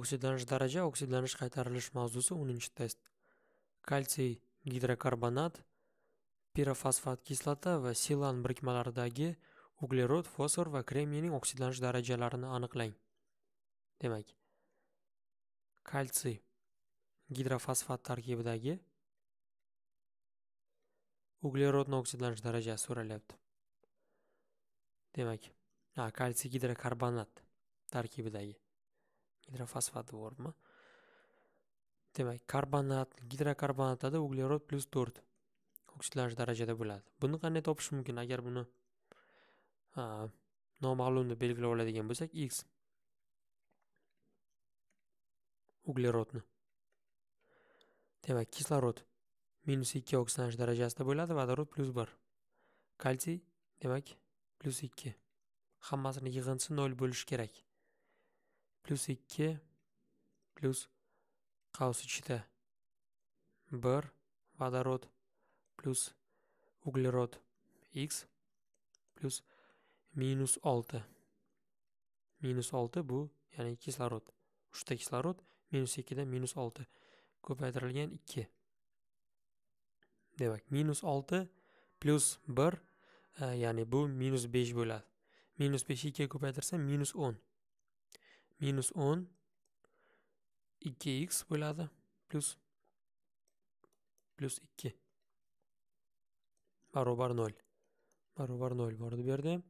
oksidlanish daraja oksidlanish qaytarilish mavzusi 10 test kalsiy gidrokarbonat pirofosfat kislota va silan birikmalaridagi uglerod fosfor va kremniyning oksidlanish darajalarini aniqlang demak kalsiy gidrofosfat tarkibidagi uglerodni oksidlanish darajasi so'ralyapti demak kalsiy gidrokarbonat tarkibidagi gidrofosfat bormi demak karbonat gidrokarbonatlarda uglerod plyus to'rt oksidlanish darajada bo'ladi buni qanday topish mumkin agar buni noma'lumni belgilab oladigan bo'lsak x uglerodni demak kislorod minus ikki oksidlanish darajasida bo'ladi vodorod plyus bir kalsiy demak plyus ikki hammasini yig'indisi nol bo'lishi kerak plus 2 plus qavs ichida 1 vodorod plus uglerod x plus minus 6 minus 6 bu ya'ni kislorod uchta kislorod minus 2 da minus 6 ko'paytirilgan 2 demak minus 6 plus 1 ya'ni bu minus 5 bo'ladi minus 5 2 ga ko'paytirsa minus 10 minus 10 2x bo'ladi plus plus 2 barobar 0 barobar 0 bordi bu yerda ham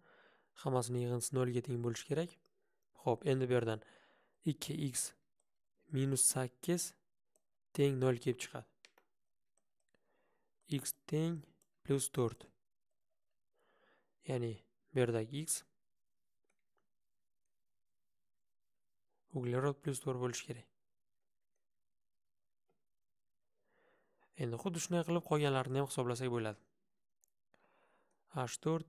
hammasini yig'indisi 0 ga teng bo'lishi kerak ho'p endi bu yerdan 2x minus 8 teng 0 kelib chiqadi x teng plus 4 ya'ni bu yerdagi x углерод плюс тор бўлиш керак. Энди худди шундай қилиб қолганларини ҳам ҳисобласак бўлади. H4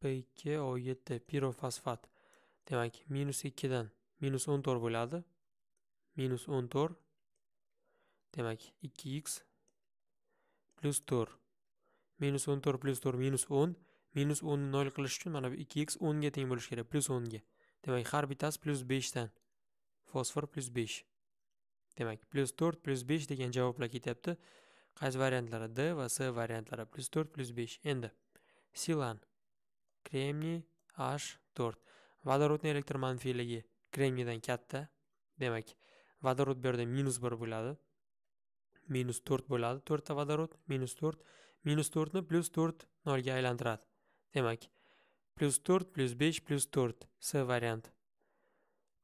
P2 O7 пирофосфат. Демак, -2 дан -14 бўлади. -14. Демак, 2x плюс 4. Минус 14 плюс 4 минус 10. Минус 10 0 қилиш учун мана бу 2x 10 га тенг бўлиш керак, 10 га. Демак, ҳар биттаси плюс 5 дан. fosfor plyus besh demak plyus to'rt plyus besh degan javoblar ketyapti qaysi variantlari d va s variantlari plyus to'rt plyus besh endi silan kremniy h to'rt vodorodni elektr manfiyligi kremniydan katta demak vodorod bu yerda minus bir bo'ladi minus to'rt bo'ladi to'rtta vodorod minus to'rt minus to'rtni plyus to'rt nolga aylantiradi demak plyus to'rt plyus besh plyus to'rt s variant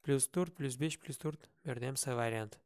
Плюс турт, плюс беш, плюс турт. Бердем C вариант.